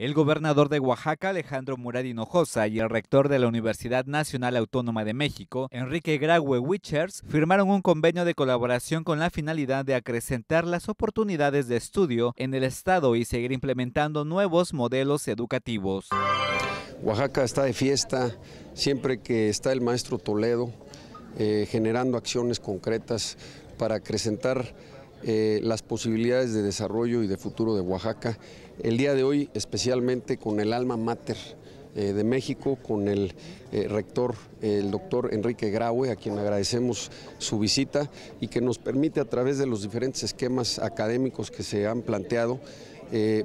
El gobernador de Oaxaca, Alejandro Murad Hinojosa, y el rector de la Universidad Nacional Autónoma de México, Enrique Graue Wichers, firmaron un convenio de colaboración con la finalidad de acrecentar las oportunidades de estudio en el Estado y seguir implementando nuevos modelos educativos. Oaxaca está de fiesta siempre que está el maestro Toledo eh, generando acciones concretas para acrecentar eh, las posibilidades de desarrollo y de futuro de Oaxaca. El día de hoy especialmente con el alma mater eh, de México, con el eh, rector, el doctor Enrique Graue, a quien agradecemos su visita y que nos permite a través de los diferentes esquemas académicos que se han planteado,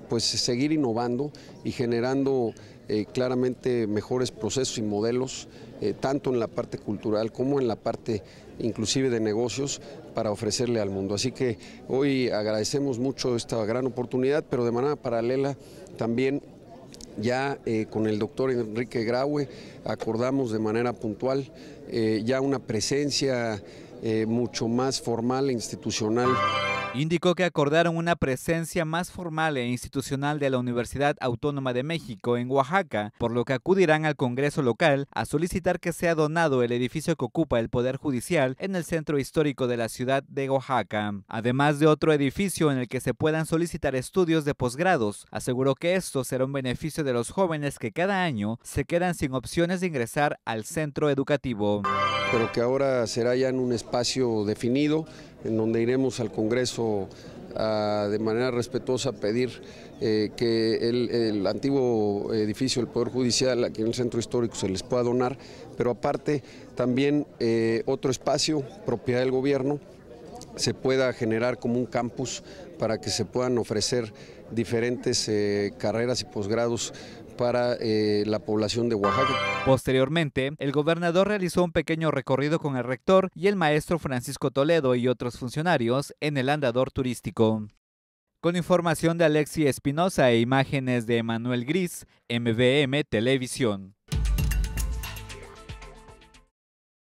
pues seguir innovando y generando eh, claramente mejores procesos y modelos, eh, tanto en la parte cultural como en la parte inclusive de negocios, para ofrecerle al mundo. Así que hoy agradecemos mucho esta gran oportunidad, pero de manera paralela también ya eh, con el doctor Enrique Graue acordamos de manera puntual ya una presencia eh, mucho más formal e institucional. Indicó que acordaron una presencia más formal e institucional de la Universidad Autónoma de México en Oaxaca, por lo que acudirán al Congreso local a solicitar que sea donado el edificio que ocupa el Poder Judicial en el centro histórico de la ciudad de Oaxaca, además de otro edificio en el que se puedan solicitar estudios de posgrados. Aseguró que esto será un beneficio de los jóvenes que cada año se quedan sin opciones de ingresar al centro educativo pero que ahora será ya en un espacio definido, en donde iremos al Congreso de manera respetuosa a pedir eh, que el, antiguo edificio del Poder Judicial aquí en el Centro Histórico se les pueda donar, pero aparte también eh, otro espacio, propiedad del gobierno, se pueda generar como un campus para que se puedan ofrecer diferentes eh, carreras y posgrados para eh, la población de Oaxaca. Posteriormente, el gobernador realizó un pequeño recorrido con el rector y el maestro Francisco Toledo y otros funcionarios en el andador turístico. Con información de Alexi Espinosa e imágenes de Emanuel Gris, MVM Televisión.